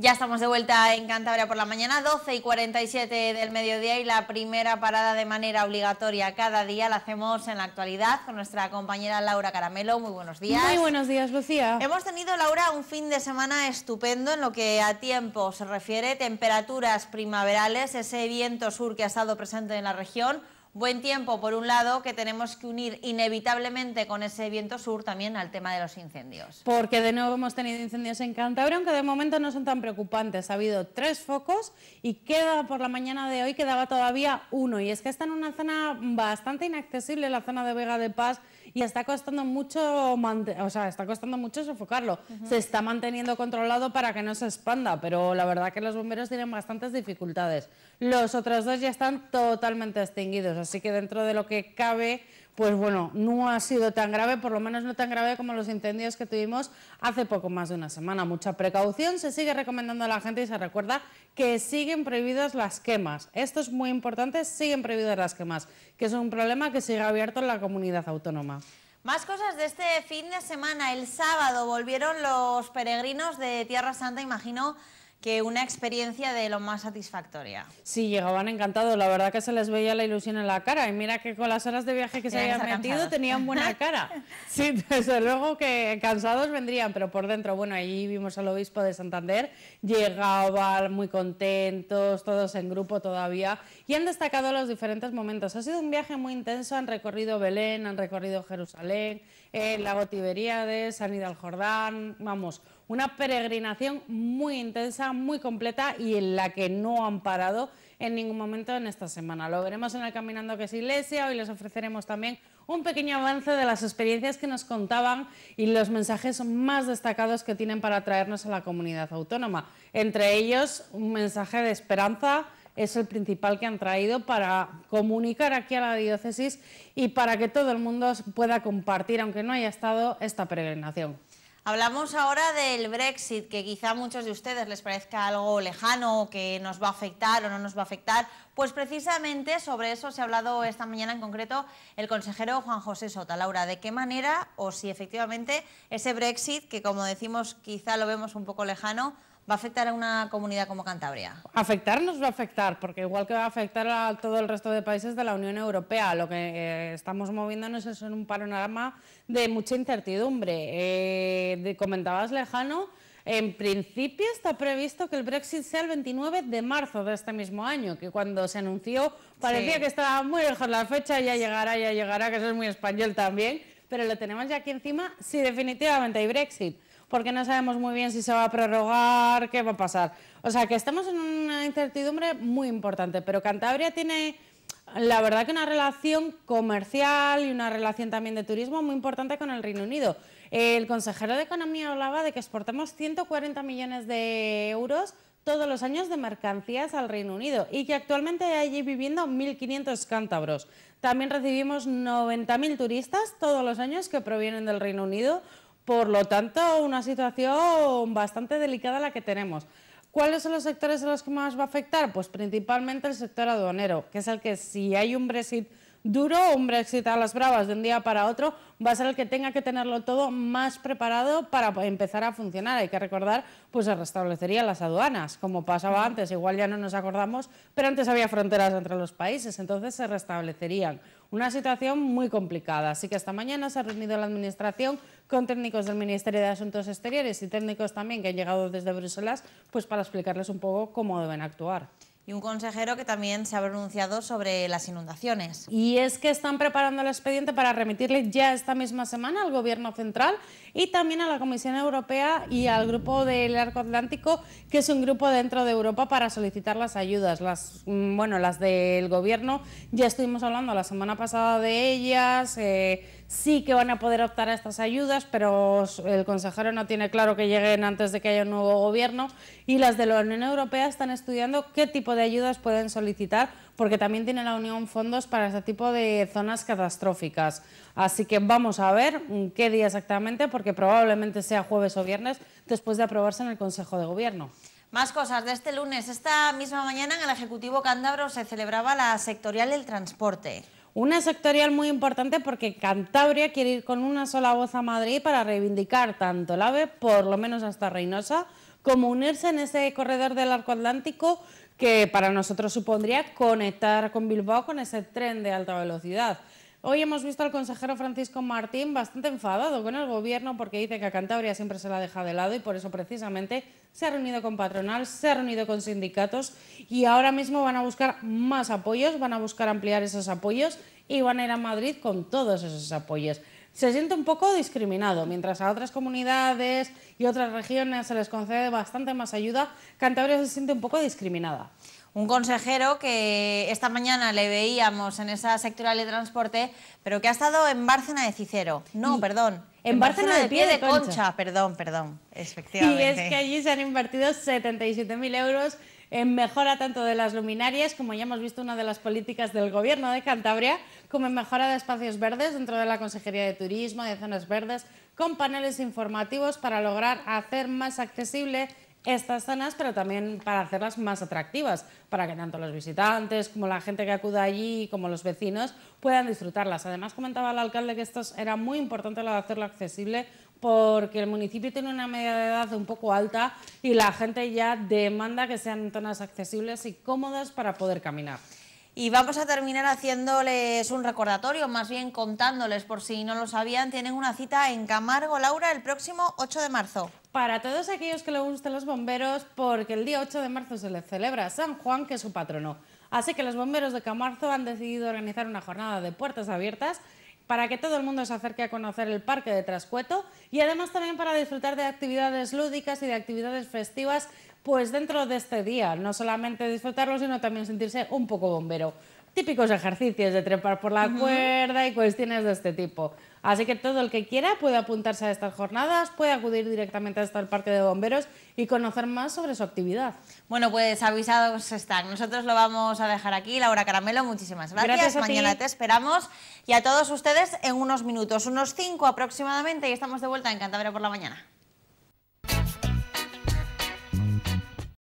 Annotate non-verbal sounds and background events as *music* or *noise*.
Ya estamos de vuelta en Cantabria por la mañana, 12 y 47 del mediodía y la primera parada de manera obligatoria cada día la hacemos en la actualidad con nuestra compañera Laura Caramelo. Muy buenos días. Muy buenos días, Lucía. Hemos tenido, Laura, un fin de semana estupendo en lo que a tiempo se refiere, temperaturas primaverales, ese viento sur que ha estado presente en la región Buen tiempo, por un lado, que tenemos que unir inevitablemente con ese viento sur también al tema de los incendios. Porque de nuevo hemos tenido incendios en Cantabria, aunque de momento no son tan preocupantes. Ha habido tres focos y queda por la mañana de hoy quedaba todavía uno. Y es que está en una zona bastante inaccesible, la zona de Vega de Paz, y está costando mucho, o sea, está costando mucho sofocarlo. Se está manteniendo controlado para que no se expanda, pero la verdad que los bomberos tienen bastantes dificultades. Los otros dos ya están totalmente extinguidos. Así que dentro de lo que cabe, pues bueno, no ha sido tan grave, por lo menos no tan grave como los incendios que tuvimos hace poco más de una semana. Mucha precaución, se sigue recomendando a la gente y se recuerda que siguen prohibidas las quemas. Esto es muy importante, siguen prohibidas las quemas, que es un problema que sigue abierto en la comunidad autónoma. Más cosas de este fin de semana. El sábado volvieron los peregrinos de Tierra Santa, imagino, que una experiencia de lo más satisfactoria. Sí, llegaban encantados, la verdad que se les veía la ilusión en la cara y mira que con las horas de viaje que se habían metido tenían buena *laughs* cara. sí, desde luego que cansados vendrían, pero por dentro, bueno, allí vimos al obispo de Santander, llegaban muy contentos, todos en grupo todavía y han destacado los diferentes momentos. Ha sido un viaje muy intenso, han recorrido Belén, han recorrido Jerusalén, el eh, lago Tiberíades, han ido al Jordán, vamos, una peregrinación muy intensa, muy completa y en la que no han parado en ningún momento en esta semana. Lo veremos en el Caminando que es Iglesia, hoy les ofreceremos también un pequeño avance de las experiencias que nos contaban y los mensajes más destacados que tienen para traernos a la comunidad autónoma. Entre ellos, un mensaje de esperanza es el principal que han traído para comunicar aquí a la diócesis y para que todo el mundo pueda compartir, aunque no haya estado, esta peregrinación. Hablamos ahora del Brexit, que quizá a muchos de ustedes les parezca algo lejano que nos va a afectar o no nos va a afectar. Pues precisamente sobre eso se ha hablado esta mañana en concreto el consejero Juan José Sota. Laura, ¿de qué manera o si efectivamente ese Brexit, que como decimos quizá lo vemos un poco lejano, ¿Va a afectar a una comunidad como Cantabria? Afectar nos va a afectar, porque igual que va a afectar a todo el resto de países de la Unión Europea, lo que eh, estamos moviéndonos es en un panorama de mucha incertidumbre. Eh, de, comentabas lejano, en principio está previsto que el Brexit sea el 29 de marzo de este mismo año, que cuando se anunció parecía que estaba muy lejos la fecha, ya llegará, ya llegará, que eso es muy español también, pero lo tenemos ya aquí encima si sí, definitivamente hay Brexit porque no sabemos muy bien si se va a prorrogar, qué va a pasar. O sea, que estamos en una incertidumbre muy importante, pero Cantabria tiene, la verdad que una relación comercial y una relación también de turismo muy importante con el Reino Unido. El consejero de Economía hablaba de que exportamos 140 millones de euros todos los años de mercancías al Reino Unido y que actualmente hay allí viviendo 1.500 cántabros. También recibimos 90.000 turistas todos los años que provienen del Reino Unido, por lo tanto, una situación bastante delicada la que tenemos. ¿Cuáles son los sectores a los que más va a afectar? Pues principalmente el sector aduanero, que es el que si hay un Brexit duro, un Brexit a las bravas de un día para otro, va a ser el que tenga que tenerlo todo más preparado para empezar a funcionar. Hay que recordar, pues se restablecerían las aduanas, como pasaba antes, igual ya no nos acordamos, pero antes había fronteras entre los países, entonces se restablecerían. Una situación muy complicada, así que esta mañana se ha reunido la Administración con técnicos del Ministerio de Asuntos Exteriores y técnicos también que han llegado desde Bruselas, pues para explicarles un poco cómo deben actuar y un consejero que también se ha pronunciado sobre las inundaciones. Y es que están preparando el expediente para remitirle ya esta misma semana al Gobierno Central y también a la Comisión Europea y al Grupo del Arco Atlántico, que es un grupo dentro de Europa para solicitar las ayudas. Las, mm, bueno, las del Gobierno, ya estuvimos hablando la semana pasada de ellas. Eh, sí que van a poder optar a estas ayudas, pero el consejero no tiene claro que lleguen antes de que haya un nuevo gobierno. Y las de la Unión Europea están estudiando qué tipo de ayudas pueden solicitar, porque también tiene la Unión fondos para este tipo de zonas catastróficas. Así que vamos a ver mm, qué día exactamente, porque probablemente sea jueves o viernes, después de aprobarse en el Consejo de Gobierno. Más cosas de este lunes. Esta misma mañana en el Ejecutivo Cándabro se celebraba la sectorial del transporte. Una sectorial muy importante porque Cantabria quiere ir con una sola voz a Madrid para reivindicar tanto el AVE, por lo menos hasta Reynosa, como unirse en ese corredor del arco atlántico que para nosotros supondría conectar con Bilbao con ese tren de alta velocidad. Hoy hemos visto al consejero Francisco Martín bastante enfadado con el gobierno porque dice que a Cantabria siempre se la deja de lado y por eso precisamente se ha reunido con patronal, se ha reunido con sindicatos y ahora mismo van a buscar más apoyos, van a buscar ampliar esos apoyos y van a ir a Madrid con todos esos apoyos. Se siente un poco discriminado, mientras a otras comunidades y otras regiones se les concede bastante más ayuda, Cantabria se siente un poco discriminada. Un consejero que esta mañana le veíamos en esa sectoral de transporte, pero que ha estado en Bárcena de Cicero. No, perdón, en, Barcelona, de pie de, perdón, perdón, Y es que allí se han invertido 77.000 euros en mejora tanto de las luminarias, como ya hemos visto una de las políticas del Gobierno de Cantabria, como en mejora de espacios verdes dentro de la Consejería de Turismo, de zonas verdes, con paneles informativos para lograr hacer más accesible estas zonas, pero también para hacerlas más atractivas, para que tanto los visitantes como la gente que acuda allí, como los vecinos, puedan disfrutarlas. Además, comentaba el alcalde que esto era muy importante lo de hacerlo accesible porque el municipio tiene una media de edad un poco alta y la gente ya demanda que sean zonas accesibles y cómodas para poder caminar. Y vamos a terminar haciéndoles un recordatorio, más bien contándoles por si no lo sabían, tienen una cita en Camargo, Laura, el próximo 8 de marzo para todos aquellos que les gusten los bomberos, porque el día 8 de marzo se les celebra San Juan, que es su patrono. Así que los bomberos de Camarzo han decidido organizar una jornada de puertas abiertas para que todo el mundo se acerque a conocer el parque de Trascueto y además también para disfrutar de actividades lúdicas y de actividades festivas pues dentro de este día, no solamente disfrutarlo sino también sentirse un poco bombero típicos ejercicios de trepar por la cuerda y cuestiones de este tipo. Así que todo el que quiera puede apuntarse a estas jornadas, puede acudir directamente hasta el Parque de Bomberos y conocer más sobre su actividad. Bueno, pues avisados están. Nosotros lo vamos a dejar aquí. Laura Caramelo, muchísimas gracias. gracias a Mañana te esperamos. Y a todos ustedes en unos minutos, unos cinco aproximadamente, y estamos de vuelta en Cantabria por la mañana.